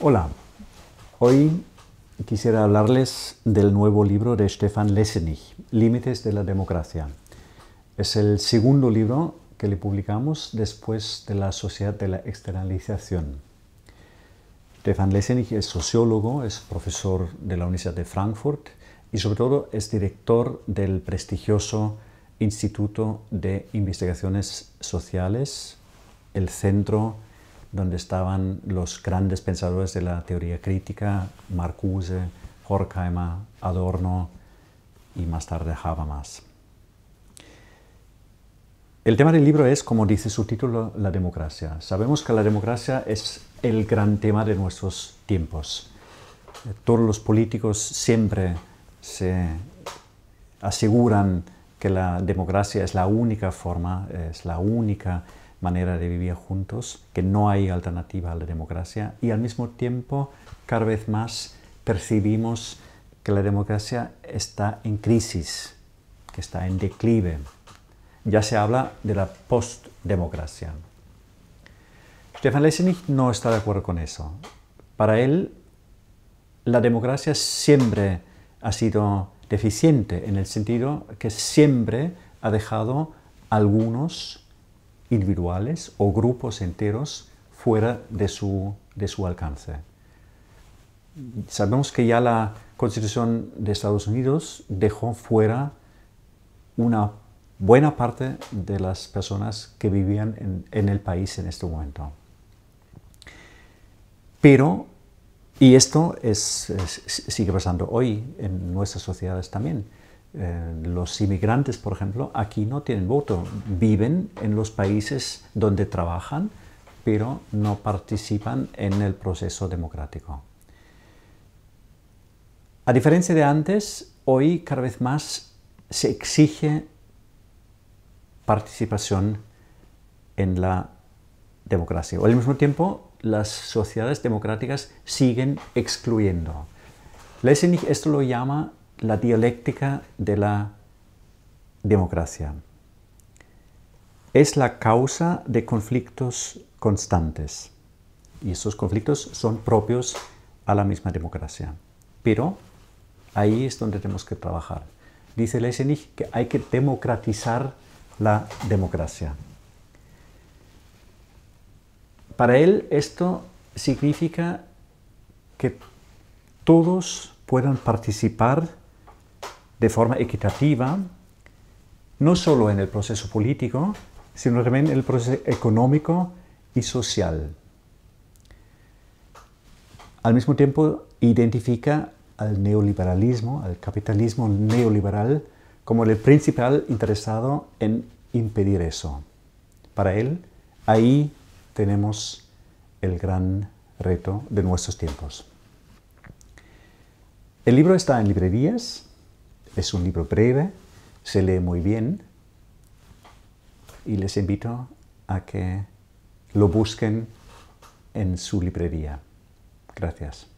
Hola, hoy quisiera hablarles del nuevo libro de Stefan Lessenig, Límites de la Democracia. Es el segundo libro que le publicamos después de la Sociedad de la Externalización. Stefan Lessenig es sociólogo, es profesor de la Universidad de Frankfurt y sobre todo es director del prestigioso Instituto de Investigaciones Sociales, el Centro de donde estaban los grandes pensadores de la teoría crítica, Marcuse, Horkheimer, Adorno y más tarde Habermas. El tema del libro es, como dice su título, la democracia. Sabemos que la democracia es el gran tema de nuestros tiempos. Todos los políticos siempre se aseguran que la democracia es la única forma, es la única manera de vivir juntos, que no hay alternativa a la democracia y al mismo tiempo cada vez más percibimos que la democracia está en crisis, que está en declive. Ya se habla de la postdemocracia. Stefan Lesenich no está de acuerdo con eso. Para él, la democracia siempre ha sido deficiente en el sentido que siempre ha dejado algunos individuales o grupos enteros fuera de su, alcance. Sabemos que ya la Constitución de Estados Unidos dejó fuera una buena parte de las personas que vivían en, el país en este momento. Pero, y esto sigue pasando hoy en nuestras sociedades también, eh, los inmigrantes, por ejemplo, aquí no tienen voto, viven en los países donde trabajan, pero no participan en el proceso democrático. A diferencia de antes, hoy cada vez más se exige participación en la democracia. O al mismo tiempo, las sociedades democráticas siguen excluyendo. Leisenich esto lo llama la dialéctica de la democracia. Es la causa de conflictos constantes y esos conflictos son propios a la misma democracia. Pero ahí es donde tenemos que trabajar. Dice Leisenich que hay que democratizar la democracia. Para él esto significa que todos puedan participar de forma equitativa, no solo en el proceso político, sino también en el proceso económico y social. Al mismo tiempo, identifica al neoliberalismo, al capitalismo neoliberal, como el principal interesado en impedir eso. Para él, ahí tenemos el gran reto de nuestros tiempos. El libro está en librerías, es un libro breve, se lee muy bien y les invito a que lo busquen en su librería. Gracias.